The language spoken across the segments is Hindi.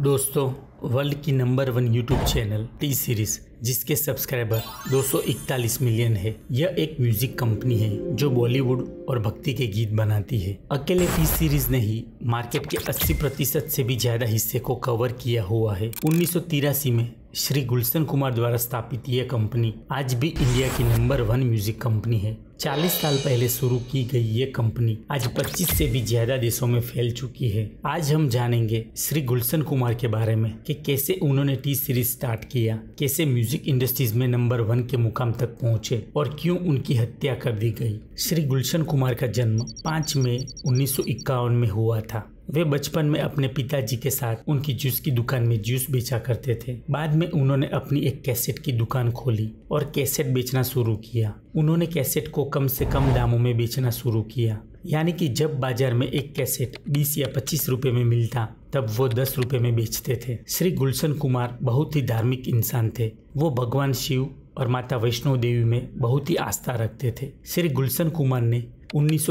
दोस्तों वर्ल्ड की number one YouTube channel T Series जिसके सब्सक्राइबर 241 मिलियन है यह एक म्यूजिक कंपनी है जो बॉलीवुड और भक्ति के गीत बनाती है अकेले टी सीरीज ने ही मार्केट के 80 प्रतिशत से भी ज्यादा हिस्से को कवर किया हुआ है उन्नीस में श्री गुलशन कुमार द्वारा स्थापित यह कंपनी आज भी इंडिया की नंबर वन म्यूजिक कंपनी है 40 साल पहले शुरू की गई ये कंपनी आज 25 से भी ज्यादा देशों में फैल चुकी है आज हम जानेंगे श्री गुलशन कुमार के बारे में कि कैसे उन्होंने टी सीरीज स्टार्ट किया कैसे म्यूजिक म्यूजिक इंडस्ट्रीज में नंबर वन के मुकाम तक पहुंचे और क्यों उनकी हत्या कर दी गई श्री गुलशन कुमार का जन्म 5 मई उन्नीस में हुआ था वे बचपन में अपने पिताजी के साथ उनकी जूस की दुकान में जूस बेचा करते थे बाद में उन्होंने अपनी एक कैसेट की दुकान खोली और कैसेट बेचना शुरू किया उन्होंने कैसेट को कम से कम दामों में बेचना शुरू किया यानी कि जब बाजार में एक कैसेट 20 या 25 रुपए में मिलता तब वो 10 रुपए में बेचते थे श्री गुलशन कुमार बहुत ही धार्मिक इंसान थे वो भगवान शिव और माता वैष्णो देवी में बहुत ही आस्था रखते थे श्री गुलशन कुमार ने उन्नीस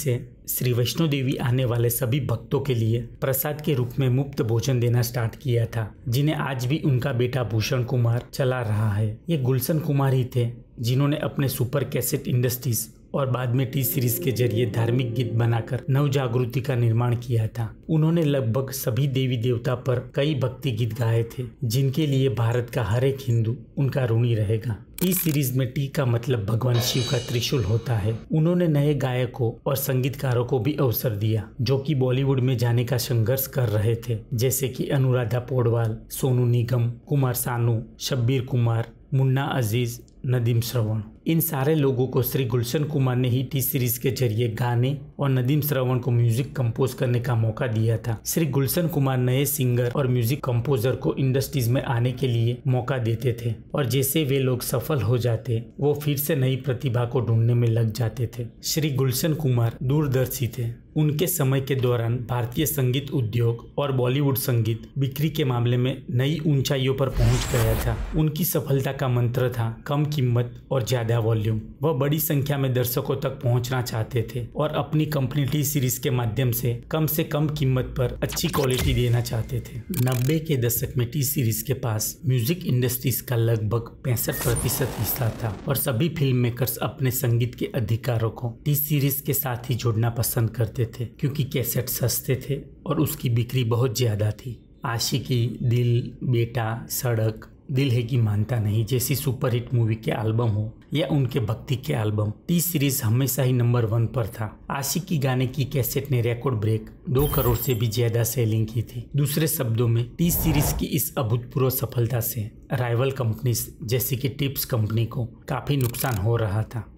से श्री वैष्णो देवी आने वाले सभी भक्तों के लिए प्रसाद के रूप में मुफ्त भोजन देना स्टार्ट किया था जिन्हें आज भी उनका बेटा भूषण कुमार चला रहा है ये गुलशन कुमार ही थे जिन्होंने अपने सुपर कैसेट इंडस्ट्रीज और बाद में टी सीरीज के जरिए धार्मिक गीत बनाकर नव जागृति का निर्माण किया था उन्होंने लगभग सभी देवी देवता पर कई भक्ति गीत गाए थे जिनके लिए भारत का हर एक हिंदू उनका ऋणी रहेगा टी सीरीज में टी का मतलब भगवान शिव का त्रिशूल होता है उन्होंने नए गायकों और संगीतकारों को भी अवसर दिया जो कि बॉलीवुड में जाने का संघर्ष कर रहे थे जैसे कि अनुराधा पोडवाल सोनू निगम कुमार सानू शब्बीर कुमार मुन्ना अजीज नदीम श्रवण इन सारे लोगों को श्री गुलशन कुमार ने ही टी सीरीज के जरिए गाने और नदीम श्रवण को म्यूजिक कंपोज करने का मौका दिया था श्री गुलशन कुमार नए सिंगर और म्यूजिक कंपोजर को इंडस्ट्रीज में आने के लिए मौका देते थे और जैसे वे लोग सफल हो जाते वो फिर से नई प्रतिभा को ढूंढने में लग जाते थे श्री गुलशन कुमार दूरदर्शी थे उनके समय के दौरान भारतीय संगीत उद्योग और बॉलीवुड संगीत बिक्री के मामले में नई ऊंचाइयों पर पहुंच गया था उनकी सफलता का मंत्र था कम कीमत और ज्यादा ज्यादा वॉल्यूम वह बड़ी संख्या में दर्शकों तक पहुंचना चाहते थे और अपनी कंपनी टी सीरीज के माध्यम से कम से कम कीमत पर अच्छी क्वालिटी देना चाहते थे नब्बे के दशक में टी सीरीज के पास म्यूजिक इंडस्ट्रीज का लगभग पैंसठ प्रतिशत हिस्सा था और सभी फिल्म मेकर्स अपने संगीत के अधिकारों को टी सीरीज के साथ ही जोड़ना पसंद करते थे क्योंकि कैसेट सस्ते थे और उसकी बिक्री बहुत ज्यादा थी आशिकी दिल बेटा सड़क दिल है कि मानता नहीं जैसी सुपरहिट मूवी के एल्बम हो या उनके भक्ति के एल्बम टी सीरीज हमेशा ही नंबर वन पर था आशिक की गाने की कैसेट ने रिकॉर्ड ब्रेक दो करोड़ से भी ज्यादा सेलिंग की थी दूसरे शब्दों में टी सीरीज की इस अभूतपूर्व सफलता से राइवल कंपनी जैसे की टिप्स कंपनी को काफी नुकसान हो रहा था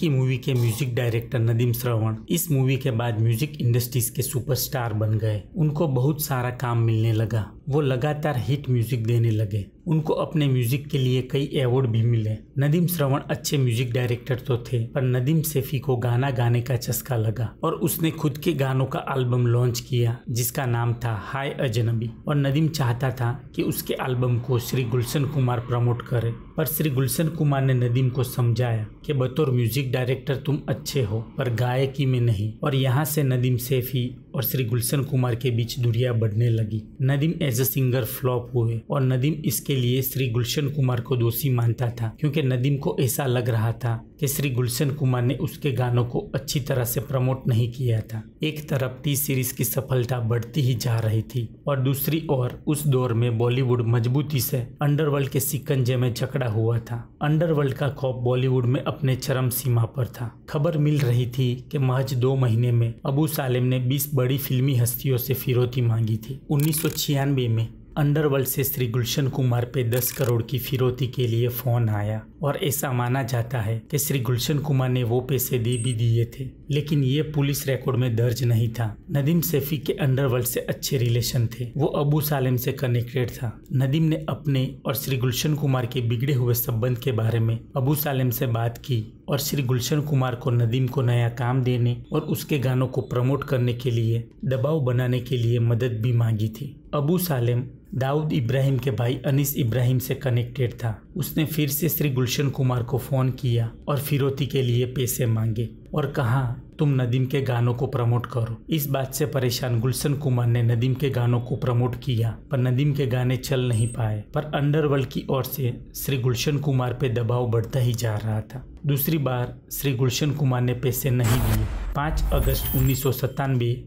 की मूवी के म्यूजिक डायरेक्टर नदीम श्रवण इस मूवी के बाद म्यूजिक इंडस्ट्रीज के सुपरस्टार बन गए उनको बहुत सारा काम मिलने लगा वो लगातार हिट म्यूज़िक देने लगे उनको अपने म्यूज़िक के लिए कई अवार्ड भी मिले नदीम श्रवण अच्छे म्यूज़िक डायरेक्टर तो थे पर नदीम सेफी को गाना गाने का चस्का लगा और उसने खुद के गानों का एल्बम लॉन्च किया जिसका नाम था हाय अजनबी और नदीम चाहता था कि उसके एल्बम को श्री गुलशन कुमार प्रमोट करे पर श्री गुलशन कुमार ने नदीम को समझाया कि बतौर म्यूज़िक डायरेक्टर तुम अच्छे हो पर गायकी में नहीं और यहाँ से नदीम सेफी और श्री गुलशन कुमार के बीच दूरिया बढ़ने लगी Nadeem as a singer flop हुए और नदीम इसके लिए श्री गुलशन कुमार को दोषी मानता था क्योंकि नदीम को ऐसा लग रहा था कि श्री गुलशन कुमार ने उसके गानों को अच्छी तरह से प्रमोट नहीं किया था एक तरफ टी सीरीज की सफलता बढ़ती ही जा रही थी और दूसरी ओर उस दौर में बॉलीवुड मजबूती से अंडरवर्ल्ड के सिकंजे में जकड़ा हुआ था अंडरवर्ल्ड का खौफ बॉलीवुड में अपने चरम सीमा पर था खबर मिल रही थी कि महज दो महीने में अबू सालिम ने बीस बड़ी फिल्मी हस्तियों से फिरौती मांगी थी उन्नीस में अंडरवर्ल्ड से श्री गुलशन कुमार पे 10 करोड़ की फिरौती के लिए फ़ोन आया और ऐसा माना जाता है कि श्री गुलशन कुमार ने वो पैसे दे भी दिए थे लेकिन ये पुलिस रिकॉर्ड में दर्ज नहीं था नदीम सेफी के अंडरवर्ल्ड से अच्छे रिलेशन थे वो अबू सालेम से कनेक्टेड था नदीम ने अपने और श्री गुलशन कुमार के बिगड़े हुए संबंध के बारे में अबू सालेम से बात की और श्री गुलशन कुमार को नदीम को नया काम देने और उसके गानों को प्रमोट करने के लिए दबाव बनाने के लिए मदद भी मांगी थी अबू सालेम दाऊद इब्राहिम के भाई अनिस इब्राहिम से कनेक्टेड था उसने फिर से श्री गुलशन कुमार को फ़ोन किया और फिरौती के लिए पैसे मांगे और कहा तुम नदीम के गानों को प्रमोट करो इस बात से परेशान गुलशन कुमार ने नदीम के गानों को प्रमोट किया पर नदीम के गाने चल नहीं पाए पर अंडरवर्ल्ड की ओर से श्री गुलशन कुमार पे दबाव बढ़ता ही जा रहा था दूसरी बार श्री गुलशन कुमार ने पैसे नहीं दिए पाँच अगस्त उन्नीस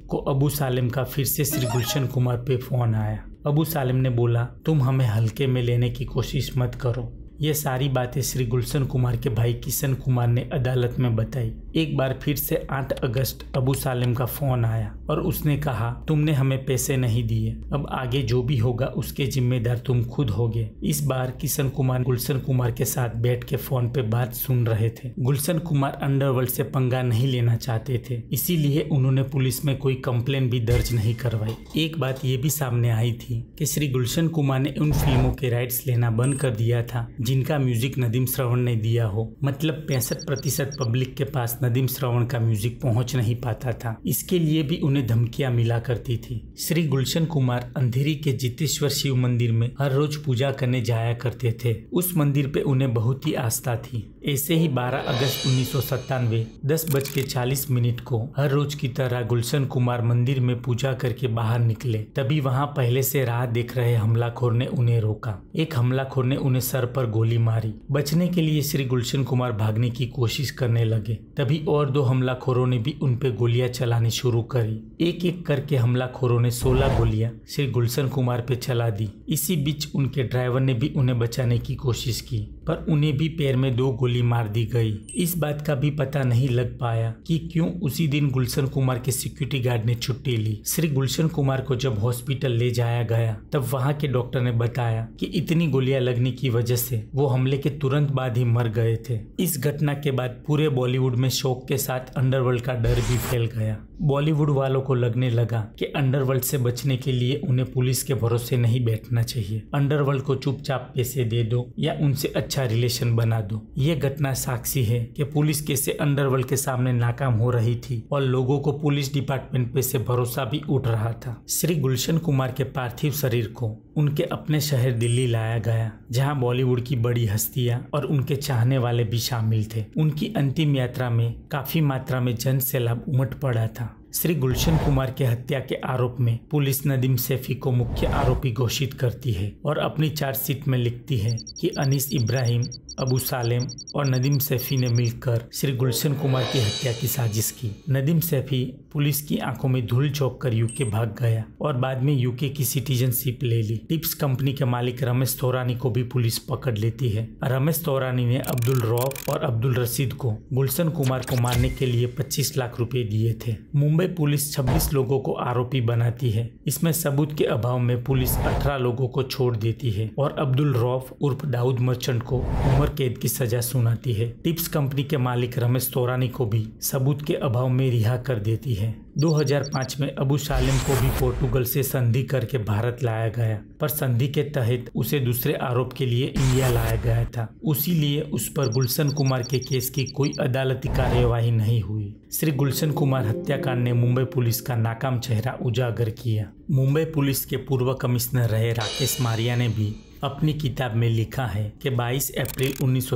को अबू सालेम का फिर से श्री गुलशन कुमार पे फोन आया अबू सालिम ने बोला तुम हमें हल्के में लेने की कोशिश मत करो ये सारी बातें श्री गुलशन कुमार के भाई किशन कुमार ने अदालत में बताई एक बार फिर से 8 अगस्त अबू सालिम का फोन आया और उसने कहा तुमने हमें पैसे नहीं दिए अब आगे जो भी होगा उसके जिम्मेदार तुम खुद होगे इस बार किशन कुमार गुलशन कुमार के साथ बैठ के फोन पे बात सुन रहे थे गुलशन कुमार अंडरवर्ल्ड से पंगा नहीं लेना चाहते थे इसीलिए उन्होंने पुलिस में कोई कम्प्लेन भी दर्ज नहीं करवाई एक बात ये भी सामने आई थी की श्री गुलशन कुमार ने उन फिल्मों के राइट लेना बंद कर दिया था जिनका म्यूजिक नदीम श्रवण ने दिया हो मतलब पैंसठ प्रतिशत पब्लिक के पास नदीम श्रवण का म्यूजिक पहुंच नहीं पाता था इसके लिए भी उन्हें धमकियां मिला करती थी श्री गुलशन कुमार अंधेरी के जितेश्वर शिव मंदिर में हर रोज पूजा करने जाया करते थे उस मंदिर पे उन्हें बहुत ही आस्था थी ऐसे ही 12 अगस्त उन्नीस सौ सत्तानवे दस बज के चालीस मिनट को हर रोज की तरह गुलशन कुमार मंदिर में पूजा करके बाहर निकले तभी वहाँ पहले से राह देख रहे हमलाखोर ने उन्हें रोका एक हमलाखोर ने उन्हें सर पर गोली मारी बचने के लिए श्री गुलशन कुमार भागने की कोशिश करने लगे तभी और दो हमलाखोरों ने भी उनपे गोलियां चलानी शुरू करी एक एक करके हमलाखोरों ने सोलह गोलियां श्री गुलशन कुमार पे चला दी इसी बीच उनके ड्राइवर ने भी उन्हें बचाने की कोशिश की पर उन्हें भी पैर में दो गोली मार दी गई इस बात का भी पता नहीं लग पाया कि क्यों उसी दिन गुलशन कुमार के सिक्योरिटी गार्ड ने छुट्टी ली श्री गुलशन कुमार को जब हॉस्पिटल ले जाया गया तब वहाँ के डॉक्टर ने बताया कि इतनी गोलियां लगने की वजह से वो हमले के तुरंत बाद ही मर गए थे इस घटना के बाद पूरे बॉलीवुड में शोक के साथ अंडरवर्ल्ड का डर भी फैल गया बॉलीवुड वालों को लगने लगा कि अंडरवर्ल्ड से बचने के लिए उन्हें पुलिस के भरोसे नहीं बैठना चाहिए अंडरवर्ल्ड को चुपचाप पैसे दे दो या उनसे अच्छा अच्छा रिलेशन बना दो ये घटना साक्षी है कि पुलिस कैसे अंडरवर्ल्ड के सामने नाकाम हो रही थी और लोगों को पुलिस डिपार्टमेंट पे से भरोसा भी उठ रहा था श्री गुलशन कुमार के पार्थिव शरीर को उनके अपने शहर दिल्ली लाया गया जहाँ बॉलीवुड की बड़ी हस्तियाँ और उनके चाहने वाले भी शामिल थे उनकी अंतिम यात्रा में काफी मात्रा में जन सैलाब उमट पड़ा था श्री गुलशन कुमार के हत्या के आरोप में पुलिस नदीम सैफी को मुख्य आरोपी घोषित करती है और अपनी चार्जशीट में लिखती है कि अनिस इब्राहिम अबू सालेम और नदीम सैफी ने मिलकर श्री गुलशन कुमार की हत्या की साजिश की नदीम सैफी पुलिस की आंखों में धूल चौक कर यूके भाग गया और बाद में यूके की सिटीजनशिप ले ली टिप्स कंपनी के मालिक रमेश तौरानी को भी पुलिस पकड़ लेती है रमेश तौरानी ने अब्दुल रौफ और अब्दुल रशीद को गुलशन कुमार को मारने के लिए 25 लाख रुपए दिए थे मुंबई पुलिस 26 लोगों को आरोपी बनाती है इसमें सबूत के अभाव में पुलिस 18 लोगों को छोड़ देती है और अब्दुल रौफ उर्फ दाऊद मर्चेंट को उम्र उम्र कैद की सजा सुनाती है टिप्स कंपनी के मालिक रमेश तोरानी को भी सबूत के अभाव में रिहा कर देती है 2005 में अबू सालिम को भी पोर्टुगल से संधि करके भारत लाया गया पर संधि के तहत उसे दूसरे आरोप के लिए इंडिया लाया गया था उसी लिए उस पर गुलशन कुमार के केस की कोई अदालती कार्यवाही नहीं हुई श्री गुलशन कुमार हत्याकांड ने मुंबई पुलिस का नाकाम चेहरा उजागर किया मुंबई पुलिस के पूर्व कमिश्नर रहे राकेश मारिया ने भी अपनी किताब में लिखा है कि 22 अप्रैल उन्नीस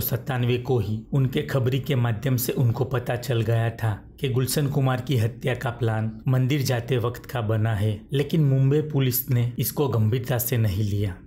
को ही उनके खबरी के माध्यम से उनको पता चल गया था कि गुलशन कुमार की हत्या का प्लान मंदिर जाते वक्त का बना है लेकिन मुंबई पुलिस ने इसको गंभीरता से नहीं लिया